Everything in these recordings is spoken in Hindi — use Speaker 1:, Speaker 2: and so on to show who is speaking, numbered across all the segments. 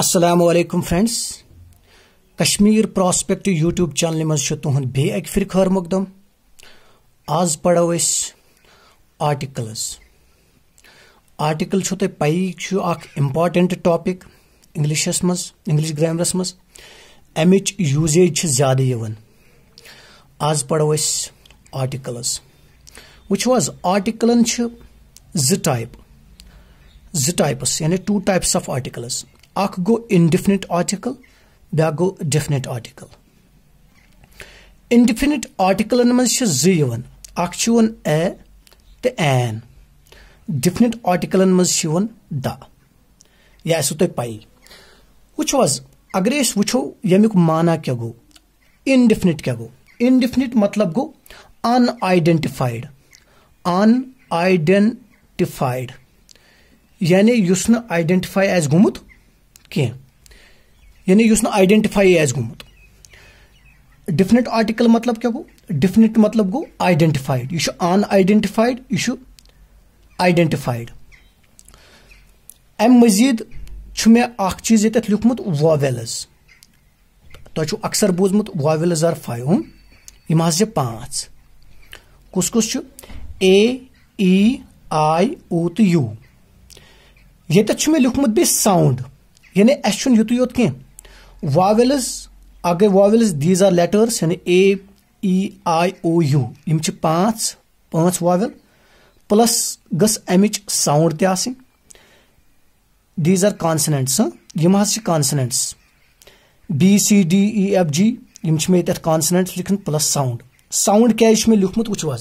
Speaker 1: Aslam friends Kashmir prospect YouTube channel मज तुहद बे अक फिर खर मुकदम आज पढ़ो आर्टिकल्स आर्टिकल तुम पी इम्पार्टेंट टॉपिक इंग्लिशस मज इंग्लिश ग्रामरस मज अमिच यूजेज ज्यादा आज पढ़ो आर्टिकल्स वो आर्टिकलन जो टाइप जो टाइप्स यानी टू टाइप्स ऑफ आर्टिकल्स اکھ گو اِنڈِفنِٹ آٹِکل بیٛاکھ گو ڈیفنِٹ آٹِکل اِنڈِفنِٹ آٹِکلن منٛز چھِ زٕ یِوان اکھ چھُ یِوان اے تہٕ این ڈِفنِٹ آٹِکلن منٛز چھُ یِوان دَ یہِ آسوٕ تۄہہِ پَیی وٕچھو حظ اگرے أسۍ وٕچھو ییٚمیُک مانا کیٛاہ گوٚو اِنڈِفنِٹ کیٛاہ گوٚو اِنڈِفنِٹ مطلب گوٚو اَن آیڈٮ۪نٹِفایڈ اَن آیڈٮ۪نٹِفایڈ یعنی یُس نہٕ آیڈٮ۪نٹِفاے آسہِ گوٚمُت कह यानी यह आइडेंटिफाई गुमुत डिफनिट मतलब क्या गो डिफनिट मतलब गो आइडेंटिफाइड यह अन आइडेंटिफाइड यह आइडेंटिफाइड अम मजीद मे चीज ये लिखमुत वावेलज तुम अक्सर बूजमुत वावेलज आर फाइव यम पाँच कुस कुस ए आई ओ तो यू ये मे लिखमुत बे साउंड यानी अस युत योत कें वावेलज अगे वावेलज दीज आर लेटर्स यानी ए ई आई ओ यू यम पांच पांच वावेल प्लस गस अमिच साउंड त दीज आर कॉन्सनेंट्स यम consonants B C D E F G यम मे तथ कॉन्सनेंट्स लिखन प्लस साउंड साउंड क्या मे लिखमुत वो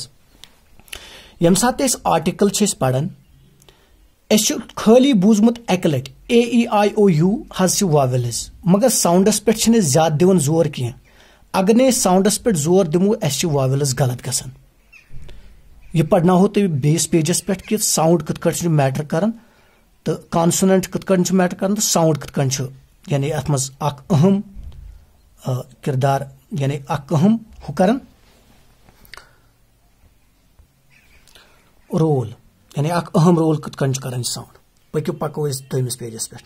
Speaker 1: यम सात आर्टिकल पढ़ान अस खाली बूजमुत अकि लट ए ई आई ओ यू हज वावेलज मगर साउंडस पे ज्यादा दिवन जोर कह अगर ने साउंडस पे जोर दिमो अस वावेलज गलत ग यह पढ़ना तुम बेस पेजस पे कि साउंड कथ कह मैटर कर तो कॉन्सनेंट कथ कह मैटर कर तो साउंड कथ कह यानी अत अहम किरदार यानी अहम हु कर रोल यानी अख अहम रोल कत कर साउंड पकि पको दोमस पेजस पे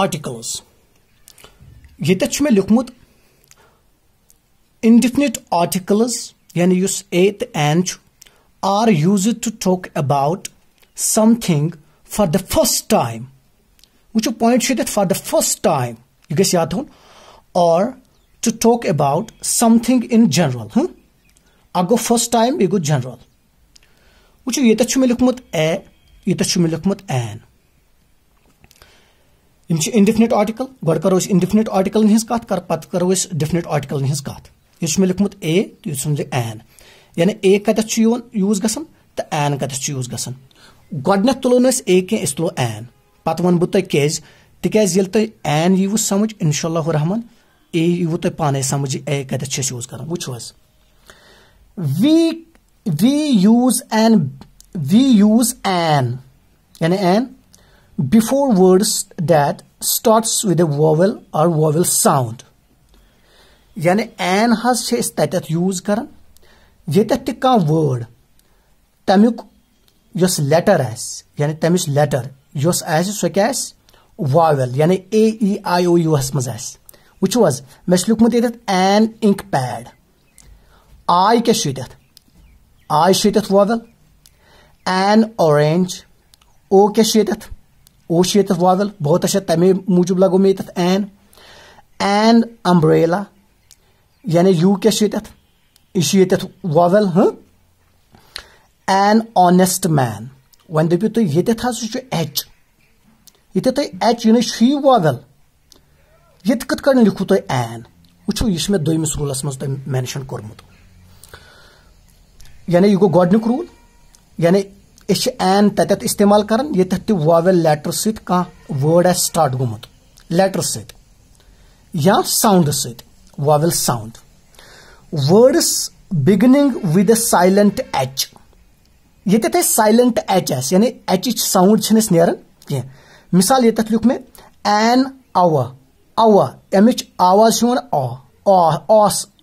Speaker 1: आर्टिकल्स ये मे लिखमुत इंडिफिनिट आर्टिकल्स यानी उस ए तो an are use to talk about something for the first time वो point for the first time यह गे याद थोन और to talk about something in general हाँ اَکھ گوٚو فٔسٹ ٹایم بیٚیہِ گوٚو جَنرَل وٕچھِو ییٚتٮ۪تھ چھُ مےٚ لیوٗکھمُت اے ییٚتٮ۪تھ چھُ مےٚ لیوٗکھمُت این یِم چھِ اِنڈِفنِٹ آٹِکل گۄڈٕ کَرو أسۍ اِنڈِفنِٹ آٹِکلن ہٕنٛز کَتھ کَرٕ پَتہٕ کَرو أسۍ ڈِفنِٹ آٹِکلن ہٕنٛز کَتھ یہِ چھُ مےٚ لیوٗکھمُت اے تہٕ یہِ چھُ این یعنی اے کَتٮ۪تھ چھُ یِوان یوٗز گژھان تہٕ این کَتٮ۪تھ چھُ یوٗز گژھان گۄڈٕنٮ۪تھ تُلو نہٕ أسۍ اے کینٛہہ أسۍ تُلو این پَتہٕ وَنہٕ بہٕ تۄہہِ کیٛازِ تِکیٛازِ ییٚلہِ تۄہہِ این ییٖوٕ سَمٕجھ اِنشاء اللہ رحمٰن اے ییٖوٕ تۄہہِ پانے سَمٕجھ اے کَتٮ۪تھ چھِ أسۍ یوٗز کَران وٕچھو حظ we we use an we use an an an before words that starts with a vowel or vowel sound یعنی این حظ چھِ أسۍ تَتٮ۪تھ یوٗز کَران ییٚتٮ۪تھ تہِ کانٛہہ وٲڈ تَمیُک یۄس لیٹر آسہِ یعنی تَمِچ لیٹر یۄس آسہِ سۄ کیٛاہ آسہِ واوٮ۪ل یعنی اے ای آی او یوٗ ہَس منٛز آسہِ وٕچھِو حظ مےٚ چھُ لیوٗکھمُت ییٚتٮ۪تھ این اِنک پیڈ آی کیٛاہ چھُ ییٚتٮ۪تھ آی چھُ ییٚتٮ۪تھ وۄوٮ۪ل این اورینج او کیٛاہ چھُ ییٚتٮ۪تھ او چھُ ییٚتٮ۪تھ وۄوٮ۪ل بہتس چھِ تَمے موٗجوٗب لگوو مےٚ ییٚتٮ۪تھ این این امبریلا یعنی یوٗ کیٛاہ چھُ ییٚتٮ۪تھ یہِ چھُ ییٚتٮ۪تھ وۄوٮ۪ل ہٕنٛہ این آنیسٹ مین وۄنۍ دٔپِو تُہۍ ییٚتٮ۪تھ حظ چھُ ایچ ییٚتٮ۪تھ تُہۍ ایچ یِنٕے چھُ یہِ وۄوٮ۪ل ییٚتہِ کِتھ کٔنۍ لیکھوٗ تۄہہِ این وٕچھِو یہِ چھُ مےٚ دوٚیمِس روٗلَس منٛز تۄہہِ مینشَن کوٚرمُت यानी यह गो रूल यानी एन तत इस्तेमाल कर ये वावेल लेटर सह वर्ड स्टार्ट गुमत लेटर या sound vowel sound words beginning with silent H ये साइलेंट एच आस यानी एच साउंड नान कह मिसाल ये लिख मे एन आवा आवा अमिच आवाज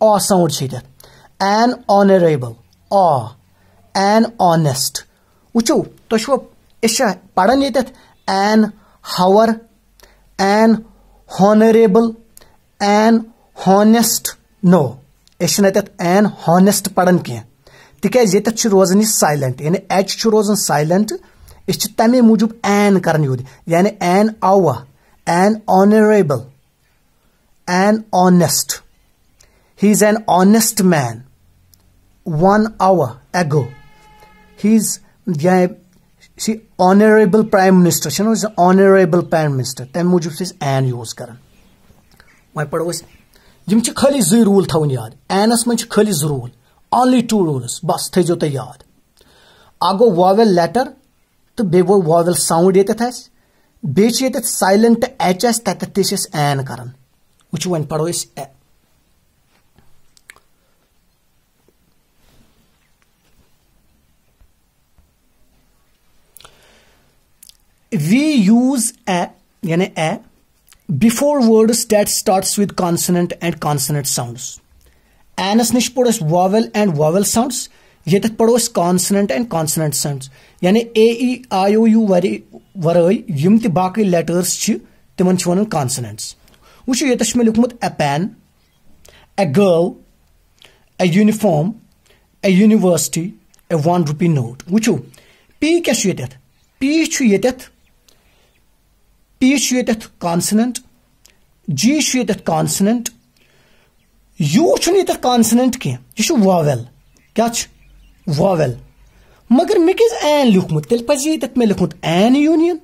Speaker 1: आ साउंड एन ऑनरेबल آ این آنیسٹ وٕچھِو تُہۍ چھُوا أسۍ چھا پَران ییٚتٮ۪تھ an hour an honourable an honest نو أسۍ چھِنہٕ اَتٮ۪تھ این ہانیسٹ پَران کینٛہہ تِکیازِ ییٚتٮ۪تھ چھِ روزان یہِ سایلٮ۪نٹ یعنی ایچ چھُ روزان سایلٮ۪نٹ أسۍ چھِ تَمے موٗجوٗب این کَران یوٗد یعنی این آوا an honourable an honest he is an honest man one hour ago. He's the yeah, honorable prime minister. she know, honorable prime minister. Then mujib says and use karan. My पढ़ो इस यम khali खाली rule rule yaad, anas man एनस khali ची rule, only two rules bas थे जो ते याद आगो vowel letter to bay vowel sound ये thas, था बे ची silent h s ते ते तीस एन करन उच्च वन पढ़ो वी यूज ए यानी a before words that start with consonant and consonant sounds एनस नश पोड़ वावल एंड वावल साउंड्स ये पढ़ो कॉन्सनेंट एंड कॉन्सनेंट साउंड्स यानी ए ई आई ओ यू वरे वरय ते बाकी लेटर्स तिमन वन कॉन्सनेंट्स वो ये मे लिखमुत a pen a girl a uniform a university a one rupee note वो पी क्या पी यथ پی چھُ ییٚتٮ۪تھ کانسننٹ جی چھُ ییٚتٮ۪تھ کانسننٹ یوٗ چھُنہٕ ییٚتٮ۪تھ کانسننٹ کینٛہہ یہِ چھُ واوٮ۪ل کیٛاہ چھُ واوٮ۪ل مگر مےٚ کیٛازِ این لیوٗکھمُت تیٚلہِ پزِ ییٚتٮ۪تھ مےٚ لیوٗکھمُت این یوٗنین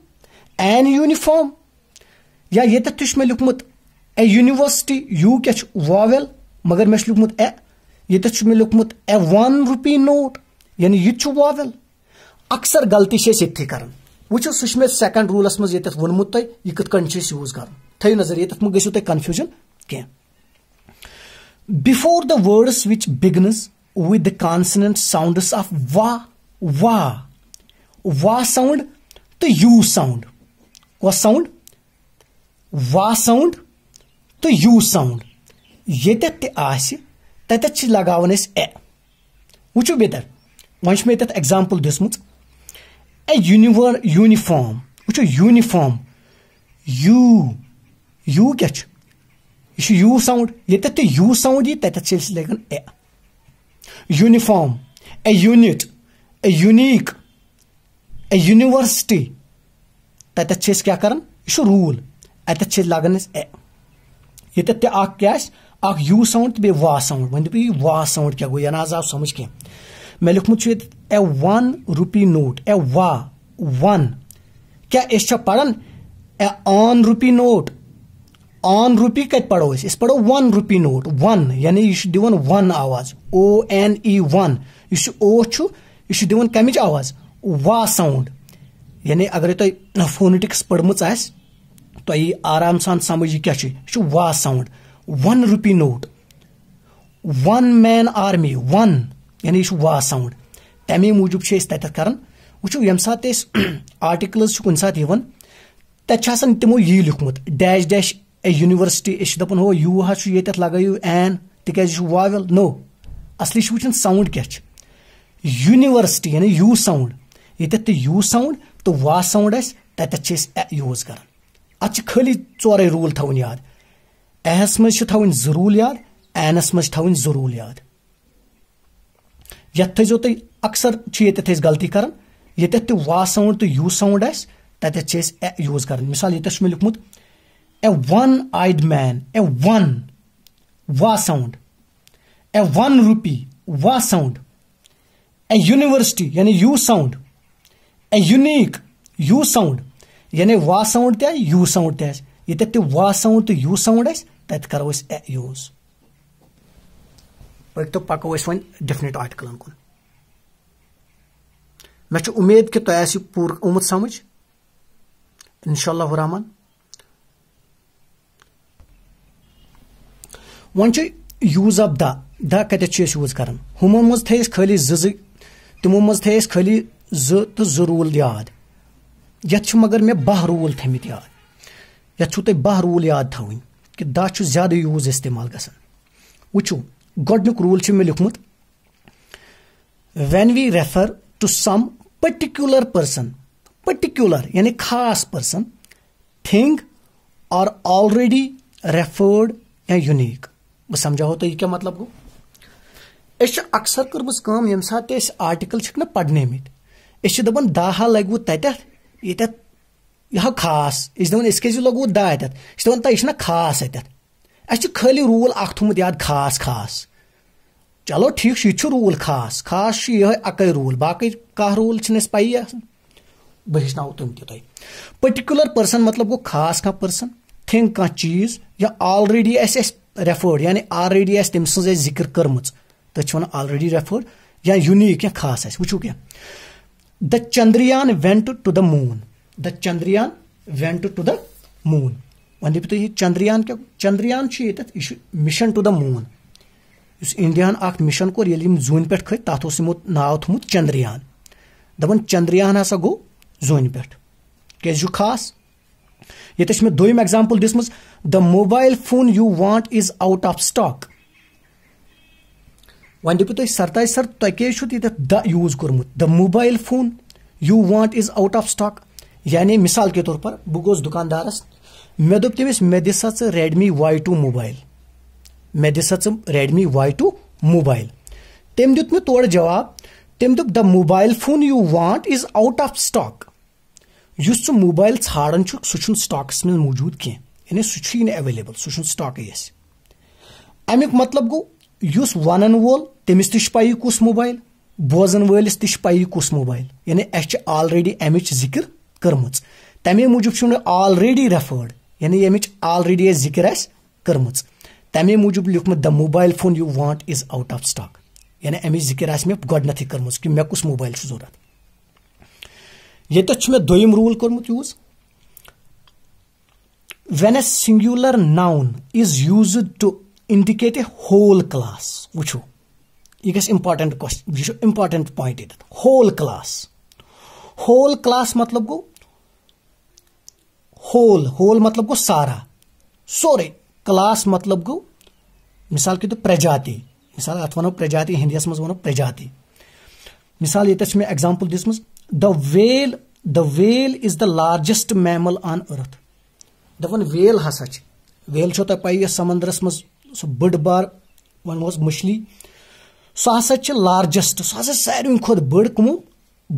Speaker 1: این یوٗنِفارم یا ییٚتٮ۪تھ تہِ چھُ مےٚ لیوٗکھمُت اے یوٗنیورسٹی یوٗ کیٛاہ چھُ واوٮ۪ل مگر مےٚ چھُ لیوٗکھمُت اے ییٚتٮ۪تھ چھُ مےٚ لیوٗکھمُت اے وَن رُپی نوٹ یعنی یہِ تہِ چھُ واوٮ۪ل اکثر غلطی چھِ أسۍ ییٚتھی کران वुच सू सेकंड रूलस मे ये वोनमुत तुम यह कथ कह यूज कर थो नजर ये मे गो तुम कन्फ्यूजन कह before the words which begins with the consonant sounds of वा वा वा साउंड तो यू साउंड कस साउंड वा साउंड तो यू साउंड यत तत लगान ए वो बेहतर वह मे एग्जाम्पल दिसम a univer, uniform وٕچھِو یوٗنِفارم یوٗ یوٗ کیٛاہ چھُ یہِ چھُ یوٗ ساوُنٛڈ ییٚتٮ۪تھ تہِ یوٗ ساوُنٛڈ یی تَتٮ۪تھ چھِ أسۍ لیکھان a uniform a unit a unique a university تَتٮ۪تھ چھِ أسۍ کیٛاہ کَران یہِ چھُ روٗل اَتٮ۪تھ چھِ أسۍ لاگان أسۍ اے ییٚتٮ۪تھ تہِ اَکھ کیٛاہ آسہِ اَکھ یوٗ ساوُنٛڈ تہٕ بیٚیہِ وا ساوُنٛڈ وۄنۍ دٔپِو یہِ وا ساوُنٛڈ کیٛاہ گوٚو یہِ نہ حظ آو سَمٕجھ کینٛہہ مےٚ لیوٚکھمُت چھُ ییٚتہِ ए वन रुपी नोट ए वा वन क्या इस पढ़न a one rupee note one rupee कत पढ़ो इस पढ़ो वन रुपी नोट वन यानी यह दिवन वन आवाज ओ एन ई वन इस ओ चु इस दिवन कमिच आवाज वा साउंड यानी अगर तो फोनेटिक्स तो ये आराम सान समझ क्या क्या इस वा sound one rupee note one man army one यानी यह वा साउंड تمے موٗجوٗب چھِ أسۍ تتٮ۪تھ کران وٕچھو ییٚمہِ ساتہٕ أسۍ آرٹِکلٕز چھِ کُنہِ ساتہٕ یِوان تتہِ چھُ آسان تِمو یی لیوٗکھمُت ڈیش ڈیش اے یوٗنیورسٹی أسۍ چھِ دپان ہو یوٗ حظ چھُ ییٚتٮ۪تھ لگٲیِو این تِکیازِ یہِ چھُ واوٮ۪ل نو اصلی چھُ وٕچھان ساوُنڈ کیاہ چھُ یوٗنیورسٹی یعنی یوٗ ساوُنڈ ییٚتٮ۪تھ تہِ یوٗ ساوُنڈ تہٕ وا ساوُنڈ آسہِ تتٮ۪تھ چھِ أسۍ یوٗز کران اتھ چھِ خٲلی ژورے روٗل تھاوٕنۍ یاد اے ہس منٛز چھِ تھاوٕنۍ زٕ روٗل یاد اینس منٛز چھِ تھاوٕنۍ زٕ روٗل یاد यथ थो तुम अक्सर ये गलती कर ये वा साउंड तो यू साउंड तथ यूज कर मिसाल ये मे लिखमुत a one eyed man a one वा साउंड ए वन रूपी वा साउंड ए यूनिवर्सिटी यानी U sound a unique U sound यानी वा साउंड ते यू साउंड ते ये वा साउंड तो यू साउंड तथ करो ए यूज़ پٔکۍ تو پَکو أسۍ وۄنۍ ڈِفنِٹ آٹِکلن کُن مےٚ چھِ اُمید کہِ تۄہہِ آسہِ یہِ پوٗرٕ آمُت سَمٕجھ اِنشاء اللہ رحمان وۄنۍ چھُ یوٗز آف دَ دَ کَتٮ۪تھ چھِ أسۍ یوٗز کَران ہُمو منٛز تھٲے أسۍ خٲلی زٕ زٕ تِمو منٛز تھٲے أسۍ خٲلی زٕ تہٕ زٕ روٗل یاد یَتھ چھُ مگر مےٚ باہ روٗل تھٲمٕتۍ یاد یَتھ چھُو تۄہہِ باہ روٗل یاد تھاوٕنۍ کہِ دَہ چھُ زیادٕ یوٗز اِستعمال گژھان وٕچھِو گۄڈنیُک روٗل چھُ مےٚ لیوٗکھمُت when we refer to some particular person particular یعنی خاص person thing are already referred یا یُنیٖک بہٕ سمجھاہو تۄہہِ یہِ کیٛاہ مطلب گوٚو أسۍ چھِ اکثر کٔرمٕژ کٲم ییٚمہِ ساتہٕ تہِ أسۍ آرٹِکل چھِکھ نہ پرنٲمٕتۍ أسۍ چھِ دپان دَہ ہا لگوٕ تَتٮ۪تھ ییٚتٮ۪تھ یہِ ہا خاص أسۍ چھِ دپان أسۍ کیٛازِ لگوٕ دَہ اَتٮ۪تھ أسۍ چھِ دپان تۄہہِ چھِنہ خاص اَتٮ۪تھ اَسہِ چھُ خٲلی روٗل اکھ تھوٚمُت یاد خاص خاص चलो ठीक यह रूल खास खास ये अक रूल बाकी कह रूल पयी बह हव तुम तुम पर्टिकुलर पर्सन मतलब गो खास कह पर्सन थिंक कह चीज या ऑलरेडी रेफर्ड यानी ऑलरेडी तम सज जिक्र कर्म तथ वन ऑलरेडी रेफर्ड या यूनिक या खास वो क्या the Chandrayaan went to the moon the Chandrayaan went to the moon वन दपो चंद्रयान क्या चंद्रयान यह mission to the moon is India अख मिशन कोर ये जून पे खत तथा हमो नाव थोमुत चंद्रयान दपन चंद्रयान हसा गो जून पे क्या खास ये मे दोम एग्जाम्पल दिसम the mobile phone you want is out of stock वन दपो तुम सरताज सर तुम क्या द यूज कोर्मुत the mobile phone you want is out of stock यानी मिसाल के तौर पर बह दुकानदार मे दोप तमिस तो मे दिस रेडमी वाई टू मोबाइल مےٚ دِ سا ژٕ ریڈمی واے ٹوٗ موبایل تٔمۍ دیُت مےٚ تورٕ جواب تٔمۍ دوٚپ the mobile phone you want is out of stock یُس ژٕ موبایل ژھانڈان چھُکھ سُہ چھُنہٕ سٹاکَس منٛز موٗجوٗد کینٛہہ یعنی سُہ چھُے نہٕ ایویلیبٕل سُہ چھُنہٕ سٹاکٕے اَسہِ اَمیُک مطلب گوٚو یُس وَنان وول تٔمِس تہِ چھِ پَے یہِ کُس موبایل بوزَن وٲلِس تہِ چھِ پَے یہِ کُس موبایل یعنی اَسہِ چھِ آلریڈی اَمِچ ذِکِر کٔرمٕژ تَمے موٗجوٗب چھُ مےٚ آلریڈی ریفٲڈ یعنی ییٚمِچ آلریڈی اَسہِ ذِکِر آسہِ کٔرمٕژ तमे मूजूब लिखुम the mobile phone you want is out of stock यानी अमी जिक्र आस मे गोडनथ कर्म कि मे कस मोबाइल जरूरत ये मे दोम रूल कर्मुत use when a singular noun is use to indicate a whole class वो यह गए इम्पाटेंट क्वेश्चन यह इम्पार्टेंट पॉइंट ये होल क्लास होल क्लास मतलब गो होल होल मतलब गो सारा सोरे क्लास मतलब गो मिसाल के तो प्रजाति मिसाल अत वो प्रजाति हिंदीस मज वो प्रजाति मिसाल ये मे एग्जाम्पल दिसम the whale the whale is the largest mammal on earth दपान वेल हसा वेल छो तक पाई समंदरस मज सो बड़ बार वनोस मछली सो हसा हाँ लार्जेस्ट सो हसा सारे खुद बड़ कमो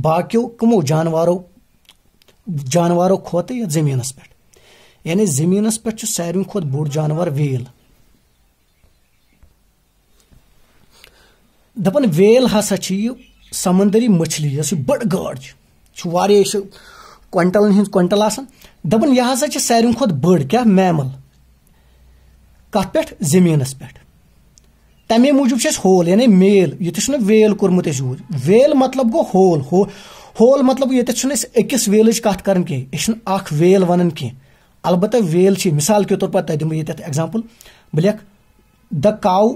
Speaker 1: बाको कमो जानवरों जानवरों खोत यथ जमीनस पे यानी जमीन पे सारे खुद बोड़ जानवर वेल दपन वेल हसा समंदरी मछली यस बड़ गाड़ क्विंटलन हिंद क्विंटल दपन यह हसा सारे खुद बड़ क्या मैमल कत पे जमीनस पे तमे मूजूब होल यानी मेल ये तो वेल कर्मुत यूज वेल मतलब गो होल हो होल मतलब ये अकिस तो वेल कत कर वेल वन कह अलबत् वेल मिसाल के तौर पर तक दिमो ये एग्जाम्पल बह लेख the cow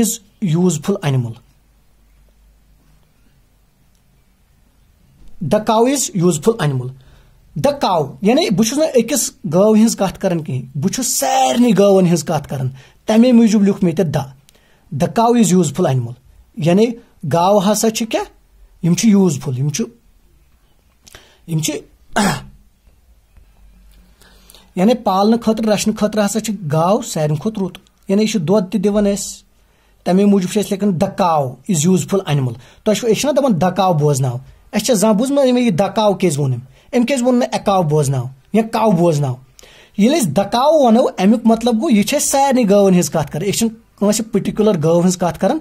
Speaker 1: is useful animal the cow is useful animal the cow यानी बहुस ना अकिस गव हज कत बहु सारे गवन हज कर तमे मूजूब लूख मे the the cow is useful animal यानी गाव हसा क्या यूजफुल यानी पालन खतर रचने खतर हसा गाव सारे खुद रुत यानी यह त तिवन तमे मूजूब लिखा द काव इज यूजफुल एनिमल तुम दपान द काव बोजन अस बूज ये द काव कज वोन अम कज वोन ए काव बोजन या काव बोजन मतलब ये द काव वनो अमुक मतलब गो यह सारे गवन हज कत कर यह गव हज कर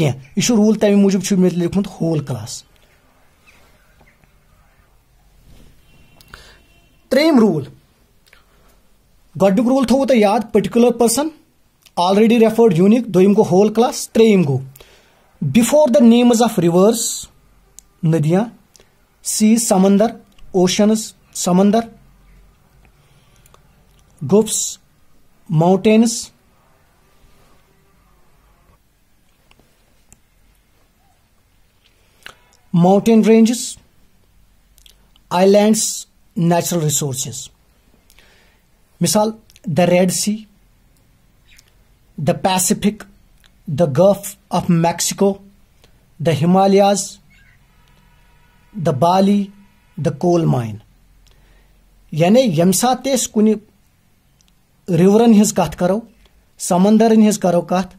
Speaker 1: कह रूल तमे मूजूब मे लिखमुत होल क्लास रूल गुक रूल थो तुम तो याद particular person already referred unique दोम गो होल क्लास त्रेम गो before the names of rivers नदिया सी समंदर ओशनस समंदर गुप्स mountains mountain ranges islands natural resources. मिसाल the Red Sea the Pacific the Gulf of Mexico the Himalayas the Bali the coal mine यानी यम सात कुन रिवरन हज कथ करो समंदरन हज करो कथ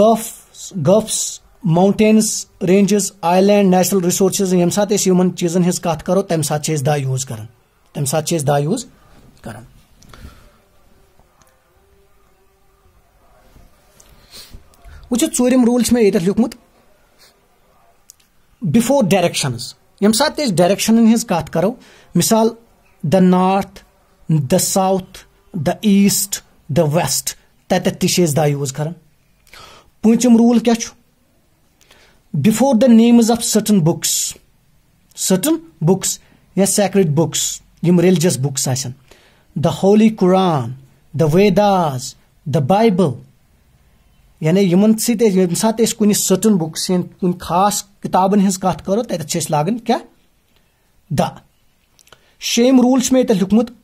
Speaker 1: gulf gulfs mountains ranges island natural resources यम सात चीज़न हज कथ करो तम सात दा यूज कर तम सात दा यूज करम वो चोरम रूल मे ये लिखमुत बिफोर डायरेक्शन यम सात डायरेक्शन हज कत करो मिसाल the north the south the east the west तत द यूज कर पंचम रूल क्या before the names of certain books certain books या सैक्रड बुक्स यम religious books the holy Quran the Vedas the Bible यानी यमन सत यम सात कुन सर्टन बुक्स कुछ खास किताबन हज करो तथा लागन क्या द शेम रूल मे ये लिखमुत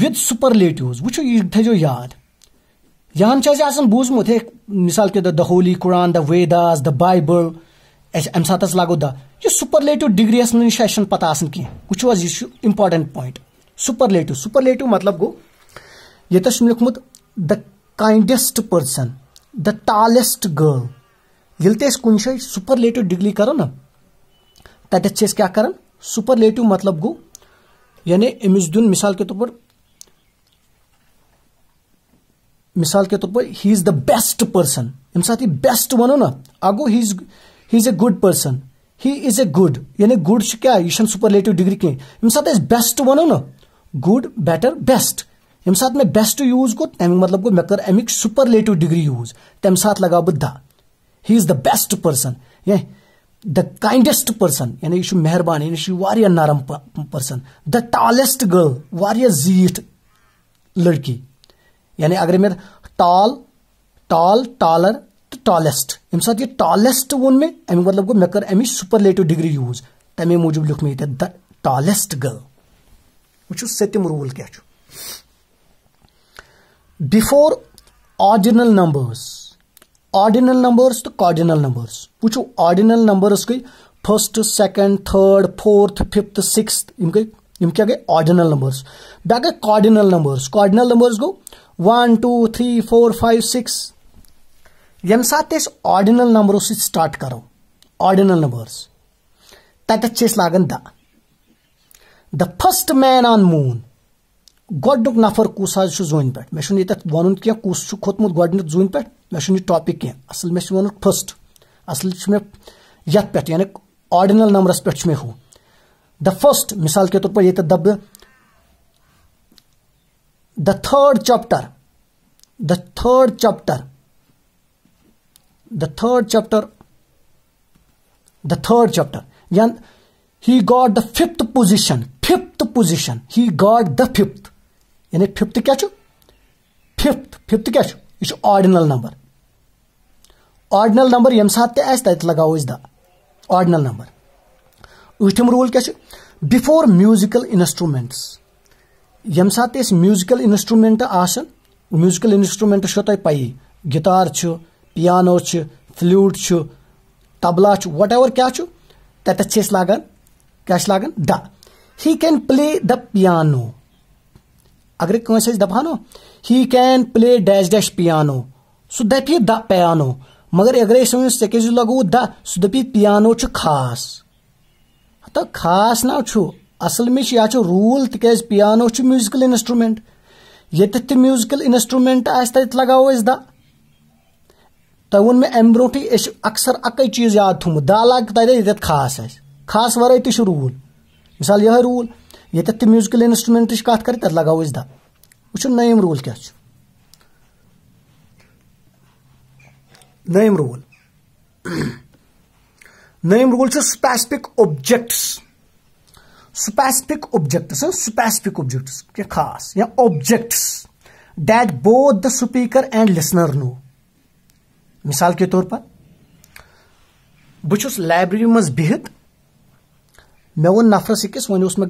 Speaker 1: विद सुपरलेटिव वो यह थो याद यहां से बूजमुत हे मिसाल के the holy Quran the Vedas the Bible अम सात लागो द यह सुपरलेटिव डिग्रीस नश पता कह वो यह इम्पार्टेंट पॉइंट सुपरलेटिव सुपरलेटिव मतलब गो ये लोखमुत the kindest person the tallest girl ये ते अशें सुपरलेटिव डिग्री करो ना चेस क्या कर सुपरलेटिव मतलब गो यानी अमिस दिन मिसाल के तौर पर मिसाल के तौर पर he is the best person यम साथ ये बेस्ट वनो ना आगो he is he is a good person he is a good यानी गुड क्या यह सुपरलेटिव डिग्री कहें अमे बेस्ट वनो ना गुड बेटर बेस्ट ये साथ मे बेस्ट यूज गो तम मतलब गो मे कर अमिक सुपरलेटिव डिग्री यूज तम सात लगा बह he is the best person ये द काइंडेस्ट पर्सन यानी यह मेहरबान यानी यह नरम पर्सन द टालेस्ट गर्ल जीठ लड़की यानी अगर मे टाल टॉल टॉलर तो टॉलेस्ट यम सात यह वो मे अमिक मतलब गो मे कर अमिक सुपरलेटिव डिग्री यूज तमे मूजूब लिख मे द टालेस्ट गर्ल वो सतम रूल क्या before ordinal numbers ordinal numbers तो कार्डिनल नंबर्स वो ऑर्डिनल नंबर्स गई first second third fourth fifth six गई क्या गई ऑर्डिनल नंबर्स बे गई कार्डिनल नंबर्स कार्डिनल नंबर्स गो one two three four five six यम सात ऑर्डिनल नंबरों सटार्ट करो ऑर्डिनल नंबर्स तथा लागान दह द फर्स्ट مین آن موٗن گۄڈنیُک نفر کُس حظ چھُ زوٗنہِ پٮ۪ٹھ مےٚ چھُنہٕ ییٚتٮ۪تھ وَنُن کینٛہہ کُس چھُ کھوٚتمُت گۄڈنٮ۪تھ زوٗنہِ پٮ۪ٹھ مےٚ چھُنہٕ یہِ ٹاپِک کینٛہہ اَصٕل مےٚ چھُ وَنُن فٔسٹ اَصٕل چھُ مےٚ یَتھ پٮ۪ٹھ یعنی آرڈِنل نمبرَس پٮ۪ٹھ چھُ مےٚ ہُہ دَ فٔسٹ مِثال کے طور پر ییٚتٮ۪تھ دَبہٕ دَ تھٲڈ چَپٹر دَ تھٲڈ چَپٹر دَ تھٲڈ چَپٹر دَ تھٲڈ چَپٹر یا he got the fifth position fifth position ही गाड द फिफ्थ यानि फिफ्थ क्या फिफ्थ फिफ्थ क्या यह ऑर्डिनल नंबर ऑर्डिनल नंबर यम लगाओ द ऑर्डिनल नंबर ठम रूल क्या बिफोर म्यूजिकल इंस्ट्रूमेंट्स यम म्यूजिकल इंस्ट्रूमेंट आ म्यूजिकल इंस्ट्रूमेंट तुम पई guitar piano flute tabla what ever क्या तथा लागान क्या लागान दा he can play the piano अगर कंसे दफा नो he can play dash dash piano सो दपि द पियानो मगर अगर सेकेज लगो द सो दपि पियानो खास तो खास ना चु असल में यह रूल तेज पियानो म्यूजिकल इंस्ट्रूमेंट ये तथ म्यूजिकल इंस्ट्रूमेंट आत लगाओ द तु वो मैं अमे ब्रोटे अक्सर अक चीज याद थोमुत द अलग तथा खास खास वराय रूल मिसाल ये रूल ये तो म्यूजिकल इंस्ट्रूमेंट की कत करें तथा लगाओ द वो नयम रूल क्या नयम रूल नयम रूल से specific objects specific objects specific objects के खास या objects that both the speaker and listener know मिसाल के तौर पर बहु लाइब्रेरी मज बिहत मे वो नफरस अकिस वो उस मे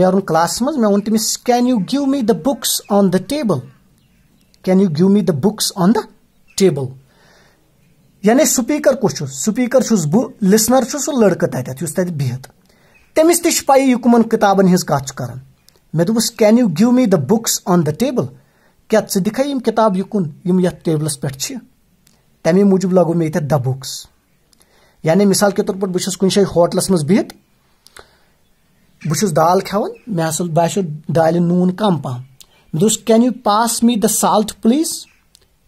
Speaker 1: नेर क्लास मज मे वो तमिस can you give me the books on the table can you give me the books on the table यानी स्पीकर कस स्पीकर बु लिसनर सह लड़कह तथ बिहत तमिस त यह कमन किताबन हज कत कर मे दोस can you give me the books on the table क्या ऐ दिखा यम किताब युकुन ये टेबलस पे तमे मूजूब लगो मे इत द बुक्स यानी मिसाल के तौर पर बहुत कुछ जाए होटलस मज बिहत बहु दाल खान मे हा बो दाल नून कम पहम मे दोस can you pass me the salt please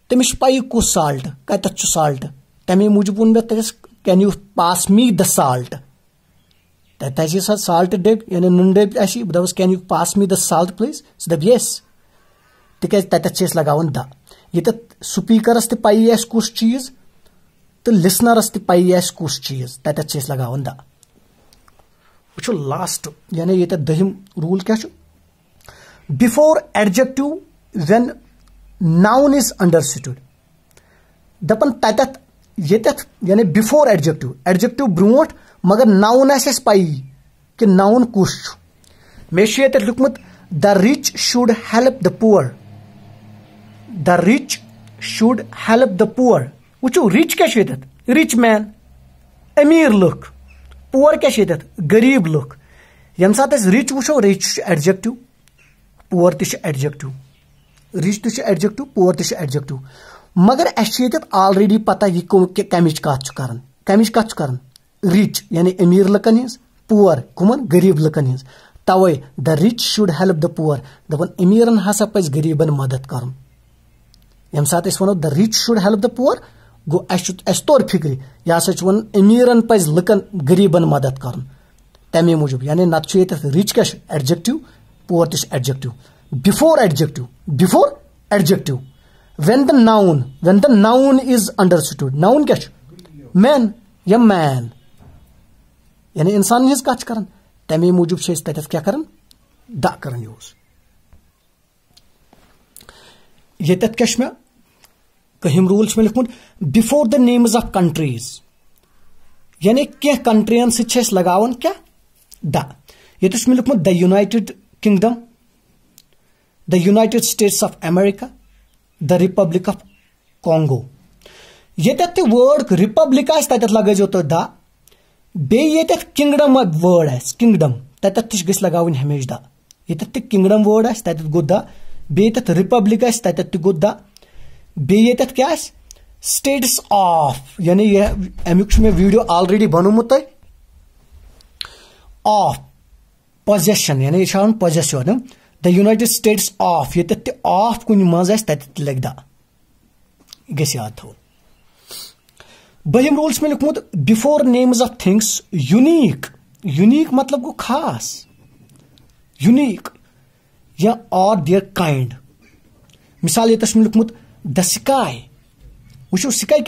Speaker 1: तमिस पाई कुस साल्ट कत साल्ट तमे मूजूब वोन मे तस can you pass me the salt तत साल्ट डब यानी नून डब अस बह दस can you pass me the salt please सह दप यस तिक तत लगान द ये स्पीकरस तई कुछ चीज तो लिसनरस तई कुछ चीज तत लगान द वो लास्ट यानी ये तो दहम रूल क्या before adjective when noun is understood दपन तत ये बिफोर एडजेक्टिव एडजेक्टिव ब्रो मगर नाउन आस पाई कि नाउन कुछ मे लिखमुत the rich should help the poor the rich should help the poor वो रिच क्या रिच मैन अमीर लुख پور کیٛاہ چھِ ییٚتٮ۪تھ غریٖب لُکھ ییٚمہِ ساتہٕ أسۍ رِچ وٕچھو رِچ چھُ ایڈجَکٹِو پور تہِ چھُ ایڈجَکٹِو رِچ تہِ چھُ ایڈجَکٹِو پور تہِ چھُ ایڈجَکٹِو مگر اَسہِ چھِ ییٚتٮ۪تھ آلریڈی پَتہ یہِ کَمِچ کَتھ چھُ کَران کَمِچ کَتھ چھُ کَران رِچ یعنی أمیٖر لُکَن ہِنٛز پور کٕمَن غریٖب لُکَن ہِنٛز تَوَے the rich should help the poor دَپان أمیٖرَن ہسا پَزِ غریٖبَن مدد کَرُن ییٚمہِ ساتہٕ أسۍ وَنو the rich should help the poor गो अस अस तौर फिक्र यह हसा वन अमीरन पज लुकन गरीबन मदद कर तमे मूजूब यानी नत रिच क्या एडजेक्टिव पोर तडजेक्टिव before adjective before adjective when the noun when the noun is understood noun क्या मैन या मैन यानी इंसान हज कत कर तमे मूजूब तथ क्या कर द कर यूज ये क्या मे तो रूल मे लिखमुत before the names of countries यानी कह कंट्रीन सत लगान क्या द ये लिखमुत the United Kingdom the United States of America the Republic of Congo ये ते वर्ड रिपब्लिक तत लगो तो, तो द तो तो बे किंगडम वर्ड किंगडम तत त लगान हमेशा द ये किंगडम वर्ड तत गो द बे रिपब्लिक तत त द बे क्या स्टेटस ऑफ यानी ये अमुक मे वीडियो ऑलरेडी बनोमुत ऑफ पोजेशन यानी यह आन possession the United States of ये ऑफ कुन मज लग द गाद थो बहिम रूल्स मे लिखमुत before names of things unique unique मतलब गो खास यूनिक या और देर काइंड मिसाल ये लिखमुत तो the sky. o should quer